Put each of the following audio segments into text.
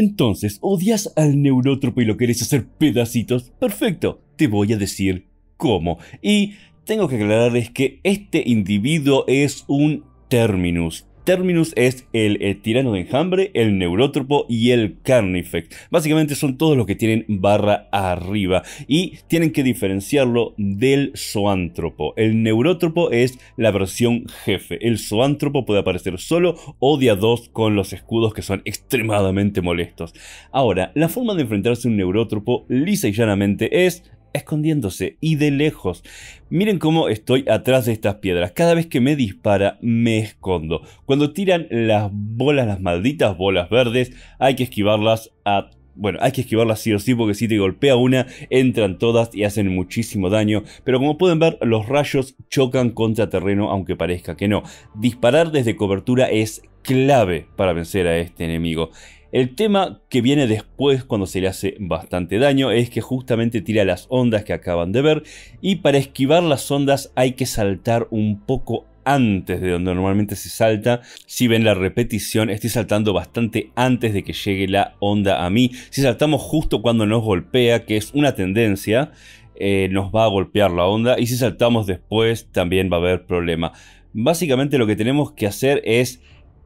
Entonces, ¿odias al neurótropo y lo querés hacer pedacitos? Perfecto, te voy a decir cómo. Y tengo que aclararles que este individuo es un terminus. Terminus es el, eh, tirano de enjambre, el neurótropo y el carnifex. Básicamente son todos los que tienen barra arriba y tienen que diferenciarlo del zoántropo. El neurótropo es la versión jefe. El zoántropo puede aparecer solo o de a dos con los escudos que son extremadamente molestos. Ahora, la forma de enfrentarse a un neurótropo lisa y llanamente es escondiéndose y de lejos. Miren cómo estoy atrás de estas piedras. Cada vez que me dispara me escondo. Cuando tiran las bolas, las malditas bolas verdes, hay que esquivarlas a bueno, hay que esquivarlas sí o sí porque si te golpea una, entran todas y hacen muchísimo daño. Pero como pueden ver, los rayos chocan contra terreno aunque parezca que no. Disparar desde cobertura es clave para vencer a este enemigo. El tema que viene después cuando se le hace bastante daño es que justamente tira las ondas que acaban de ver y para esquivar las ondas hay que saltar un poco antes de donde normalmente se salta. Si ven la repetición, estoy saltando bastante antes de que llegue la onda a mí. Si saltamos justo cuando nos golpea, que es una tendencia, eh, nos va a golpear la onda. Y si saltamos después, también va a haber problema. Básicamente lo que tenemos que hacer es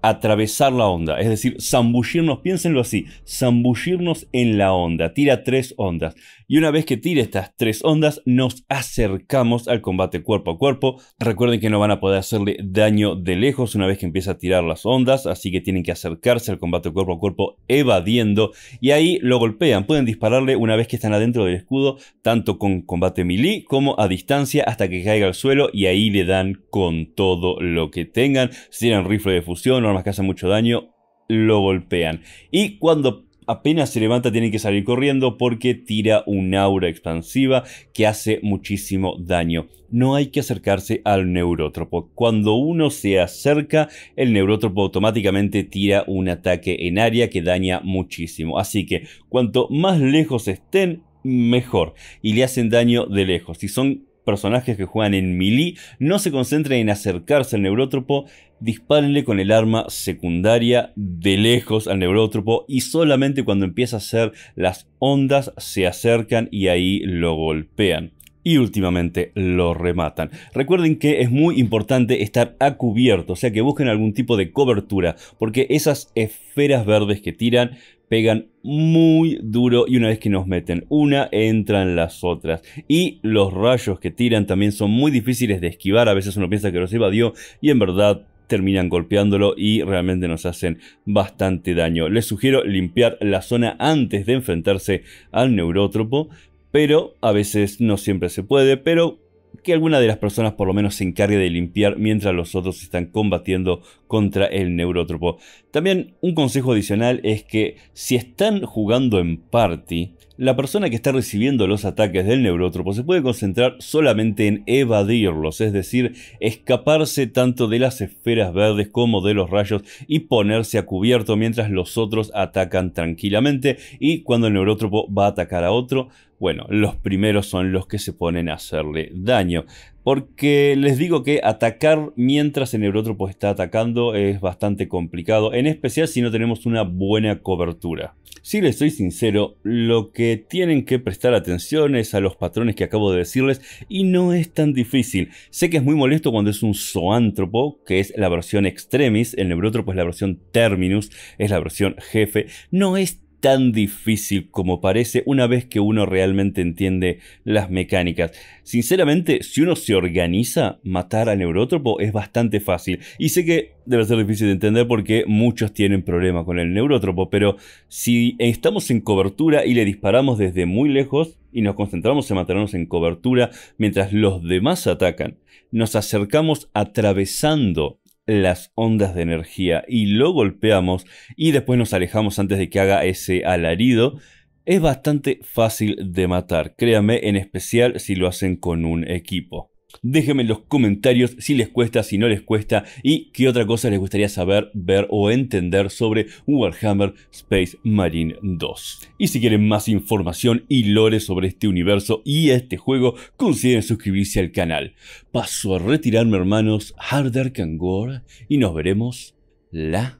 atravesar la onda, es decir, zambullirnos, piénsenlo así, zambullirnos en la onda, tira tres ondas. Y una vez que tire estas tres ondas, nos acercamos al combate cuerpo a cuerpo. Recuerden que no van a poder hacerle daño de lejos una vez que empieza a tirar las ondas, así que tienen que acercarse al combate cuerpo a cuerpo evadiendo y ahí lo golpean. Pueden dispararle una vez que están adentro del escudo, tanto con combate melee como a distancia hasta que caiga al suelo y ahí le dan con todo lo que tengan. Si tienen rifle de fusión o que hacen mucho daño, lo golpean. Y cuando apenas se levanta tienen que salir corriendo porque tira un aura expansiva que hace muchísimo daño. No hay que acercarse al neurótropo. Cuando uno se acerca, el neurótropo automáticamente tira un ataque en área que daña muchísimo. Así que cuanto más lejos estén, mejor. Y le hacen daño de lejos. Si son personajes que juegan en mili no se concentren en acercarse al neurótropo, dispárenle con el arma secundaria de lejos al neurótropo y solamente cuando empieza a hacer las ondas se acercan y ahí lo golpean y últimamente lo rematan. Recuerden que es muy importante estar a cubierto, o sea que busquen algún tipo de cobertura, porque esas esferas verdes que tiran pegan muy duro y una vez que nos meten una, entran las otras. Y los rayos que tiran también son muy difíciles de esquivar, a veces uno piensa que los evadió y en verdad terminan golpeándolo y realmente nos hacen bastante daño. Les sugiero limpiar la zona antes de enfrentarse al neurótropo, pero a veces no siempre se puede, pero que alguna de las personas por lo menos se encargue de limpiar mientras los otros están combatiendo contra el neurótropo. También un consejo adicional es que si están jugando en party, la persona que está recibiendo los ataques del neurótropo se puede concentrar solamente en evadirlos, es decir, escaparse tanto de las esferas verdes como de los rayos y ponerse a cubierto mientras los otros atacan tranquilamente y cuando el neurótropo va a atacar a otro, bueno, los primeros son los que se ponen a hacerle daño. Porque les digo que atacar mientras el neurótropo está atacando es bastante complicado, en especial si no tenemos una buena cobertura. Si les soy sincero, lo que tienen que prestar atención es a los patrones que acabo de decirles y no es tan difícil. Sé que es muy molesto cuando es un zoántropo, que es la versión extremis, el neurótropo es la versión terminus, es la versión jefe. No es tan difícil como parece una vez que uno realmente entiende las mecánicas. Sinceramente, si uno se organiza, matar al neurótropo es bastante fácil. Y sé que debe ser difícil de entender porque muchos tienen problemas con el neurótropo, pero si estamos en cobertura y le disparamos desde muy lejos y nos concentramos en matarnos en cobertura mientras los demás atacan, nos acercamos atravesando las ondas de energía y lo golpeamos y después nos alejamos antes de que haga ese alarido, es bastante fácil de matar, créanme, en especial si lo hacen con un equipo. Déjenme en los comentarios si les cuesta, si no les cuesta y qué otra cosa les gustaría saber, ver o entender sobre Warhammer Space Marine 2. Y si quieren más información y lore sobre este universo y este juego, consideren suscribirse al canal. Paso a retirarme hermanos, Harder Kangor y nos veremos la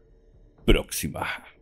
próxima.